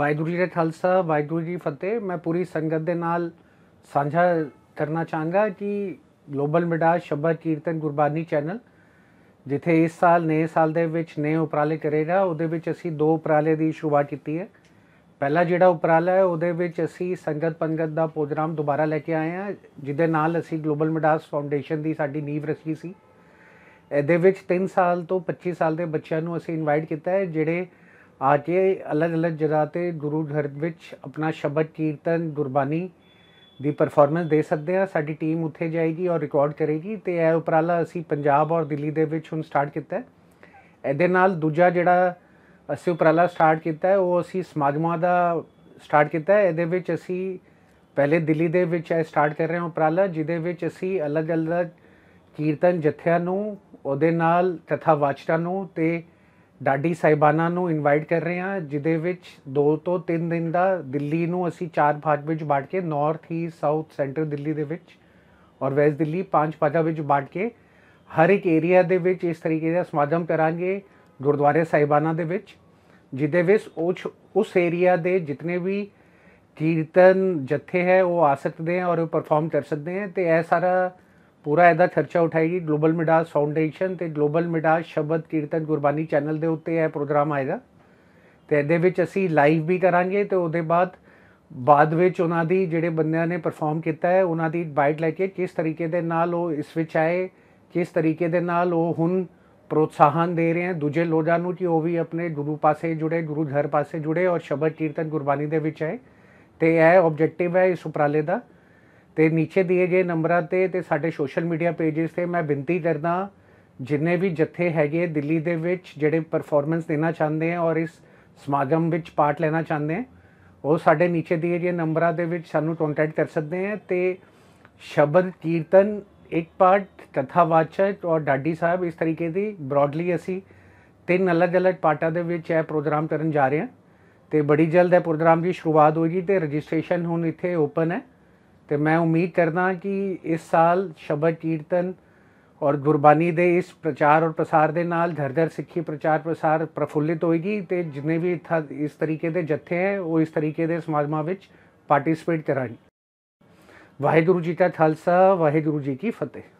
ਵਾਹਿਗੁਰੂ ਜੀ ਦਾ ਖਾਲਸਾ ਵਾਹਿਗੁਰੂ ਜੀ ਫਤਿਹ ਮੈਂ ਪੂਰੀ ਸੰਗਤ ਦੇ ਨਾਲ ਸਾਂਝਾ ਕਰਨਾ ਚਾਹਾਂਗਾ ਕਿ ਗਲੋਬਲ ਮਿਡਾ ਸ਼ਬਦ ਕੀਰਤਨ ਗੁਰਬਾਣੀ ਚੈਨਲ ਜਿੱਥੇ ਇਸ ਸਾਲ ਨਵੇਂ ਸਾਲ ਦੇ ਵਿੱਚ ਨਵੇਂ ਉਪਰਾਲੇ ਕਰੇਗਾ ਉਹਦੇ ਵਿੱਚ ਅਸੀਂ ਦੋ ਉਪਰਾਲੇ ਦੀ ਸ਼ੁਰੂਆਤ ਕੀਤੀ ਹੈ ਪਹਿਲਾ ਜਿਹੜਾ ਉਪਰਾਲਾ ਹੈ ਉਹਦੇ ਵਿੱਚ ਅਸੀਂ ਸੰਗਤ ਪੰਗਤ ਦਾ ਪ੍ਰੋਗਰਾਮ ਦੁਬਾਰਾ ਲੈ ਕੇ ਆਏ ਹਾਂ ਜਿਹਦੇ ਨਾਲ ਅਸੀਂ ਗਲੋਬਲ ਮਿਡਾਸ ਫਾਊਂਡੇਸ਼ਨ ਦੀ ਸਾਡੀ ਨੀਂਵ ਰੱਖੀ ਸੀ ਇਹਦੇ ਵਿੱਚ 3 ਸਾਲ ਤੋਂ 25 ਸਾਲ ਦੇ ਬੱਚਿਆਂ ਨੂੰ ਅਸੀਂ ਇਨਵਾਈਟ ਕੀਤਾ ਹੈ ਜਿਹੜੇ आके ਅਲੱਗ ਅਲੱਗ ਜਗ੍ਹਾ ਤੇ ਗੁਰੂ ਘਰ ਵਿੱਚ ਆਪਣਾ ਸ਼ਬਦ ਕੀਰਤਨ ਗੁਰਬਾਣੀ ਦੀ ਪਰਫਾਰਮੈਂਸ ਦੇ ਸਕਦੇ ਆ ਸਾਡੀ ਟੀਮ ਉੱਥੇ ਜਾਏਗੀ ਔਰ ਰਿਕਾਰਡ ਕਰੇਗੀ ਤੇ ਇਹ ਉਪਰਾਲਾ ਅਸੀਂ ਪੰਜਾਬ ਔਰ ਦਿੱਲੀ ਦੇ ਵਿੱਚ ਹੁਣ ਸਟਾਰਟ ਕੀਤਾ ਹੈ ਇਹਦੇ ਨਾਲ ਦੂਜਾ ਜਿਹੜਾ ਅਸੀਂ ਉਪਰਾਲਾ ਸਟਾਰਟ ਕੀਤਾ ਹੈ ਉਹ ਅਸੀਂ ਸਮਾਗਮਾਂ ਦਾ ਸਟਾਰਟ ਕੀਤਾ ਹੈ ਇਹਦੇ ਵਿੱਚ ਅਸੀਂ ਪਹਿਲੇ ਦਿੱਲੀ ਦੇ ਵਿੱਚ ਇਹ ਸਟਾਰਟ ਕਰ ਰਹੇ ਹਾਂ ਉਪਰਾਲਾ ਜਿਹਦੇ ਵਿੱਚ ਅਸੀਂ ਅਲੱਗ-ਅਲੱਗ ਕੀਰਤਨ ਜਥਿਆਂ ਨੂੰ ਉਹਦੇ ਨਾਲ ਤਥਾ ਵਾਚਕਾਂ ਨੂੰ ਤੇ ਡਾਡੀ ਸਾਹਿਬਾਨਾ ਨੂੰ ਇਨਵਾਈਟ ਕਰ ਰਹੇ ਹਾਂ ਜਿਦੇ ਵਿੱਚ 2 ਤੋਂ 3 ਦਿਨ ਦਾ ਦਿੱਲੀ ਨੂੰ ਅਸੀਂ ਚਾਰ ਭਾਗ ਵਿੱਚ ਬਾਂਟ ਕੇ ਨਾਰਥ ਹੀ ਸਾਊਥ ਸੈਂਟਰ ਦਿੱਲੀ ਦੇ ਵਿੱਚ ਔਰ ਵੈਸਟ ਦਿੱਲੀ ਪੰਜ ਭਾਗਾਂ ਵਿੱਚ ਬਾਂਟ ਕੇ ਹਰ ਇੱਕ ਏਰੀਆ ਦੇ ਵਿੱਚ ਇਸ ਤਰੀਕੇ ਦਾ ਸਮਾਗਮ ਕਰਾਂਗੇ ਗੁਰਦੁਆਰੇ ਸਾਹਿਬਾਨਾ ਦੇ ਵਿੱਚ ਜਿਦੇ ਵਿੱਚ ਉਸ ਏਰੀਆ ਦੇ ਜਿੰਨੇ ਵੀ ਕੀਰਤਨ ਜਥੇ ਹੈ ਉਹ ਆ ਸਕਦੇ ਹੈ ਔਰ ਪਰਫਾਰਮ ਕਰ ਸਕਦੇ ਹੈ ਤੇ ਇਹ ਸਾਰਾ ਪੂਰਾ ਇਹਦਾ ਖਰਚਾ ਉਠਾਏਗੀ ਗਲੋਬਲ ਮਿਡਾਸ ਫਾਊਂਡੇਸ਼ਨ ਤੇ ਗਲੋਬਲ ਮਿਡਾਸ ਸ਼ਬਦ ਕੀਰਤਨ ਗੁਰਬਾਨੀ ਚੈਨਲ ਦੇ ਉੱਤੇ ਇਹ ਪ੍ਰੋਗਰਾਮ ਆਏਗਾ ਤੇ ਇਹਦੇ ਵਿੱਚ ਅਸੀਂ ਲਾਈਵ ਵੀ ਕਰਾਂਗੇ ਤੇ ਉਹਦੇ ਬਾਅਦ ਬਾਅਦ ਵਿੱਚ ਉਹਨਾਂ ਦੀ ਜਿਹੜੇ ਬੰਦਿਆਂ ਨੇ ਪਰਫਾਰਮ ਕੀਤਾ ਹੈ ਉਹਨਾਂ ਦੀ ਬਾਈਟ ਲੈ ਕੇ ਕਿਸ ਤਰੀਕੇ ਦੇ ਨਾਲ ਉਹ ਇਸ ਵਿੱਚ ਆਏ ਕਿਸ ਤਰੀਕੇ ਦੇ ਨਾਲ ਉਹ ਹੁਣ ਪ੍ਰੋਤਸਾਹਨ ਦੇ ਰਹੇ ਹਨ ਦੂਜੇ ਲੋਕਾਂ ਨੂੰ ਕਿ ਉਹ ਵੀ ਆਪਣੇ ਗੁਰੂ ਪਾਸੇ ਜੁੜੇ ਗੁਰੂ ਘਰ ਪਾਸੇ ਜੁੜੇ ਔਰ ਸ਼ਬਦ ਕੀਰਤਨ ਗੁਰਬਾਨੀ ਦੇ ਵਿੱਚ ਆਏ ਤੇ ਇਹ ਆਬਜੈਕਟਿਵ ਹੈ ਇਸ ਉਪਰਾਲੇ ਦਾ ਤੇ ਨੀਚੇ ਦਿਏ ਗਏ ਨੰਬਰਾਂ ਤੇ ਤੇ ਸਾਡੇ ਸੋਸ਼ਲ ਮੀਡੀਆ ਪੇजेस ਤੇ ਮੈਂ ਬੇਨਤੀ ਕਰਦਾ ਜਿੰਨੇ ਵੀ ਜਥੇ ਹੈਗੇ ਦਿੱਲੀ ਦੇ ਵਿੱਚ ਜਿਹੜੇ ਪਰਫਾਰਮੈਂਸ ਦੇਣਾ ਚਾਹੁੰਦੇ ਆ ਔਰ ਇਸ ਸਮਾਗਮ ਵਿੱਚ ਪਾਰਟ ਲੈਣਾ ਚਾਹੁੰਦੇ ਆ ਉਹ ਸਾਡੇ ਨੀਚੇ ਦਿਏ ਗਏ ਨੰਬਰਾਂ ਦੇ ਵਿੱਚ ਸਾਨੂੰ ਕੰਟੈਕਟ ਕਰ ਸਕਦੇ ਆ ਤੇ ਸ਼ਬਦ ਕੀਰਤਨ ਇੱਕ ਪਾਰਟ ਵਾਚਕ ਔਰ ਡਾਡੀ ਸਾਹਿਬ ਇਸ ਤਰੀਕੇ ਦੀ ਬ੍ਰੌਡਲੀ ਅਸੀਂ ਤਿੰਨ ਅਲੱਗ-ਅਲੱਗ ਪਾਰਟਾਂ ਦੇ ਵਿੱਚ ਇਹ ਪ੍ਰੋਗਰਾਮ ਕਰਨ ਜਾ ਰਹੇ ਹਾਂ ਤੇ ਬੜੀ ਜਲਦ ਇਹ ਪ੍ਰੋਗਰਾਮ ਦੀ ਸ਼ੁਰੂਆਤ ਹੋਏਗੀ ਤੇ ਰਜਿਸਟ੍ਰੇਸ਼ਨ ਹੁਣ ਇੱਥੇ ਓਪਨ ਹੈ ਤੇ ਮੈਂ ਉਮੀਦ ਕਰਦਾ ਕਿ ਇਸ ਸਾਲ ਸ਼ਬਦ ਕੀਰਤਨ ਔਰ ਗੁਰਬਾਨੀ ਦੇ ਇਸ ਪ੍ਰਚਾਰ ਔਰ ਪ੍ਰਸਾਰ ਦੇ ਨਾਲ ਘਰ ਘਰ ਸਿੱਖੀ ਪ੍ਰਚਾਰ ਪ੍ਰਸਾਰ ਪ੍ਰਫੁੱਲਿਤ ਹੋਏਗੀ ਤੇ ਜਿੰਨੇ ਵੀ ਇਸ ਤਰੀਕੇ ਦੇ ਜੱਥੇ ਹੈ ਉਹ ਇਸ ਤਰੀਕੇ ਦੇ ਸਮਾਗਮਾਂ ਵਿੱਚ ਪਾਰਟਿਸਿਪੇਟ ਕਰਨ ਵਾਹਿਗੁਰੂ ਜੀ ਕਾ ਖਾਲਸਾ ਵਾਹਿਗੁਰੂ ਜੀ ਕੀ ਫਤਿਹ